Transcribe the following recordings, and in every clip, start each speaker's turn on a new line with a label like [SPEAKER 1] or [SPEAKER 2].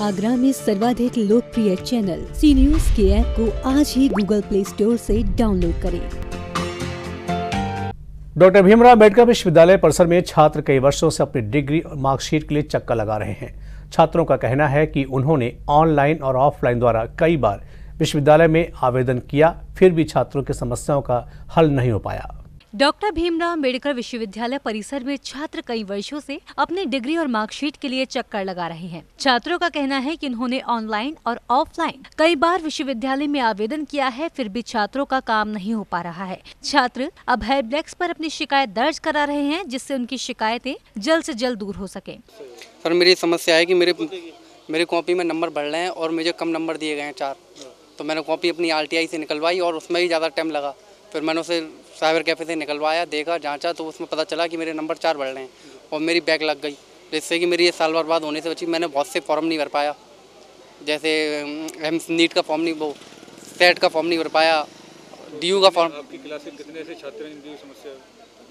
[SPEAKER 1] आगरा में सर्वाधिक लोकप्रिय चैनल सी न्यूज के ऐप को आज ही गूगल प्ले स्टोर से डाउनलोड करें
[SPEAKER 2] डॉक्टर भीमराव अम्बेडकर विश्वविद्यालय परिसर में छात्र कई वर्षों से अपनी डिग्री और मार्कशीट के लिए चक्कर लगा रहे हैं छात्रों का कहना है कि उन्होंने ऑनलाइन और ऑफलाइन द्वारा कई बार विश्वविद्यालय में आवेदन किया फिर भी छात्रों की समस्याओं का हल नहीं हो पाया
[SPEAKER 1] डॉक्टर भीमराव अम्बेडकर विश्वविद्यालय परिसर में छात्र कई वर्षों से अपनी डिग्री और मार्कशीट के लिए चक्कर लगा रहे हैं छात्रों का कहना है कि इन्होंने ऑनलाइन और ऑफलाइन कई बार विश्वविद्यालय में आवेदन किया है फिर भी छात्रों का काम नहीं हो पा रहा है छात्र अब डेस्क पर अपनी शिकायत दर्ज करा रहे हैं जिससे उनकी शिकायतें जल्द ऐसी जल्द दूर हो सके
[SPEAKER 3] सर मेरी समस्या है की मेरे मेरी कॉपी में नंबर बढ़ रहे हैं और मुझे कम नंबर दिए गए हैं चार तो मैंने कॉपी अपनी आर से निकलवाई और उसमें ही ज़्यादा टाइम लगा फिर मैंने उसे साइबर कैफ़े से निकलवाया देखा जांचा तो उसमें पता चला कि मेरे नंबर चार बढ़ रहे हैं और मेरी बैग लग गई जिससे कि मेरी ये साल बर्बाद होने से बची मैंने बहुत से फॉर्म नहीं भर पाया जैसे एम्स नीट का फॉर्म नहीं वो सेट का फॉर्म नहीं भर पाया
[SPEAKER 4] डी का फॉर्म आपकी कितने छात्र हैं समस्या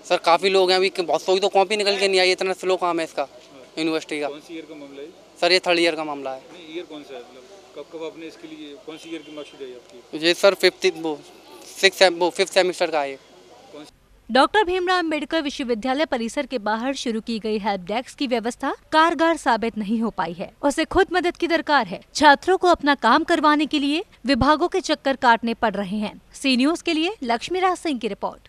[SPEAKER 3] सर काफ़ी लोग हैं अभी बहुत सौ तो कॉपी निकल के नहीं आई इतना स्लो काम है इसका अच्छा। यूनिवर्सिटी का कौन सी ईयर का मामला है
[SPEAKER 4] सर ये थर्ड ईयर का मामला है ईयर कौन सा है मतलब कब कब आपने इसके लिए कौन सी ईयर की मार्कशीट है आपकी ये सर फिफ्थ वो फिफ्थ सेमेस्टर का
[SPEAKER 3] है
[SPEAKER 1] डॉक्टर भीमराव अम्बेडकर विश्वविद्यालय परिसर के बाहर शुरू की गई हेल्प डेस्क की व्यवस्था कारगर साबित नहीं हो पाई है उसे खुद मदद की दरकार है छात्रों को अपना काम करवाने के लिए विभागों के चक्कर काटने पड़ रहे हैं सी न्यूज के लिए लक्ष्मीराज सिंह की रिपोर्ट